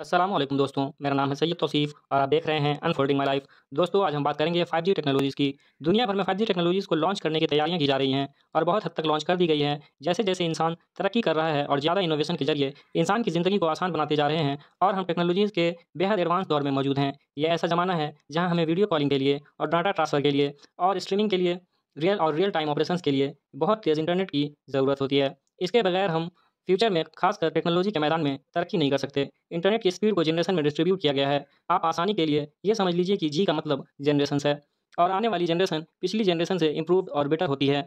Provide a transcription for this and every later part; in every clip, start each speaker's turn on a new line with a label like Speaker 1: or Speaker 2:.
Speaker 1: असलम दोस्तों मेरा नाम है सैयद तौसीफ और आप देख रहे हैं अनफोल्डिंग माई लाइफ दोस्तों आज हम बात करेंगे 5G टेक्नोलॉजीज़ की दुनिया भर में 5G टेक्नोलॉजीज़ को लॉन्च करने की तैयारियां की जा रही हैं और बहुत हद तक लॉन्च कर दी गई है जैसे जैसे इंसान तरक्की कर रहा है और ज़्यादा इनोवेशन के जरिए इंसान की ज़िंदगी को आसान बनाते जा रहे हैं और हम टेक्नोलॉजीज़ के बेहद एडवांस दौर में मौजूद हैं यह ऐसा ज़माना है जहाँ हमें वीडियो कॉलिंग के लिए और डाटा ट्रांसफ़र के लिए और स्ट्रीमिंग के लिए रियल और रियल टाइम ऑपरेशन के लिए बहुत तेज़ इंटरनेट की ज़रूरत होती है इसके बगैर हम फ्यूचर में खासकर टेक्नोलॉजी के मैदान में तरक्की नहीं कर सकते इंटरनेट की स्पीड को जनरेशन में डिस्ट्रीब्यूट किया गया है आप आसानी के लिए ये समझ लीजिए कि जी का मतलब जनरेशन है और आने वाली जनरेशन पिछली जनरेशन से इम्प्रूव और बेटर होती है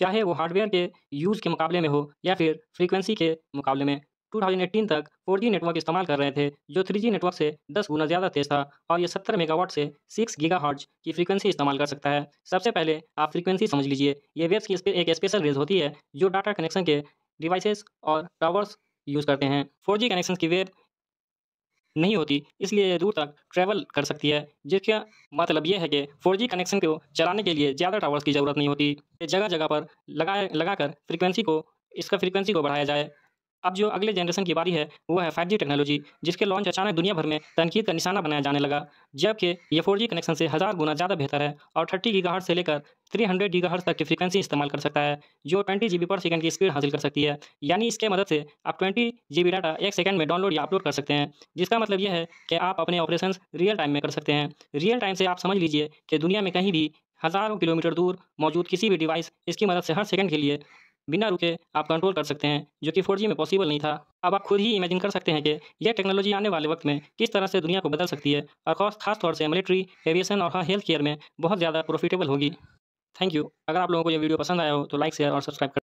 Speaker 1: चाहे वो हार्डवेयर के यूज़ के मुकाबले में हो या फिर फ्रीक्वेंसी के मुकाबले में 2018 तक 4G नेटवर्क इस्तेमाल कर रहे थे जो 3G नेटवर्क से 10 गुना ज़्यादा तेज था और ये 70 मेगावाट से 6 गीगाहर्ट्ज की फ्रीक्वेंसी इस्तेमाल कर सकता है सबसे पहले आप फ्रीक्वेंसी समझ लीजिए ये वेब्स की एक स्पेशल रेज होती है जो डाटा कनेक्शन के डिवाइसेस और टावर्स यूज़ करते हैं फोर जी कनेक्शन की वेब नहीं होती इसलिए दूर तक ट्रैवल कर सकती है जिसका मतलब यह है कि 4G कनेक्शन को चलाने के लिए ज़्यादा टावर्स की ज़रूरत नहीं होती जगह जगह पर लगाए लगाकर फ्रीक्वेंसी को इसका फ्रीक्वेंसी को बढ़ाया जाए अब जो अगले जनरेशन की बारी है वो है फाइव टेक्नोलॉजी जिसके लॉन्च अचानक दुनिया भर में तनकीद का निशाना बनाया जाने लगा जबकि ये फोर कनेक्शन से हज़ार गुना ज़्यादा बेहतर है और थर्टी गीगाहर्ट से लेकर थ्री हंड्रेड गीगाहर्ट तक की फ्रीक्वेंसी इस्तेमाल कर सकता है जो ट्वेंटी जी पर सेकंड की स्पीड हासिल कर सकती है यानी इसके मदद से आप ट्वेंटी जी डाटा एक सेकंड में डाउनलोड या अपलोड कर सकते हैं जिसका मतलब यह है कि आप अपने ऑपरेशन रियल टाइम में कर सकते हैं रियल टाइम से आप समझ लीजिए कि दुनिया में कहीं भी हज़ारों किलोमीटर दूर मौजूद किसी भी डिवाइस इसकी मदद से हर सेकंड के लिए बिना रुके आप कंट्रोल कर सकते हैं जो कि फोर में पॉसिबल नहीं था अब आप खुद ही इमेजिन कर सकते हैं कि यह टेक्नोलॉजी आने वाले वक्त में किस तरह से दुनिया को बदल सकती है और खास तौर से मिलिट्री एविएशन और हेल्थ हाँ, केयर में बहुत ज़्यादा प्रॉफिटेबल होगी थैंक यू अगर आप लोगों को यह वीडियो पसंद आया हो तो लाइक शेयर और सब्सक्राइब कर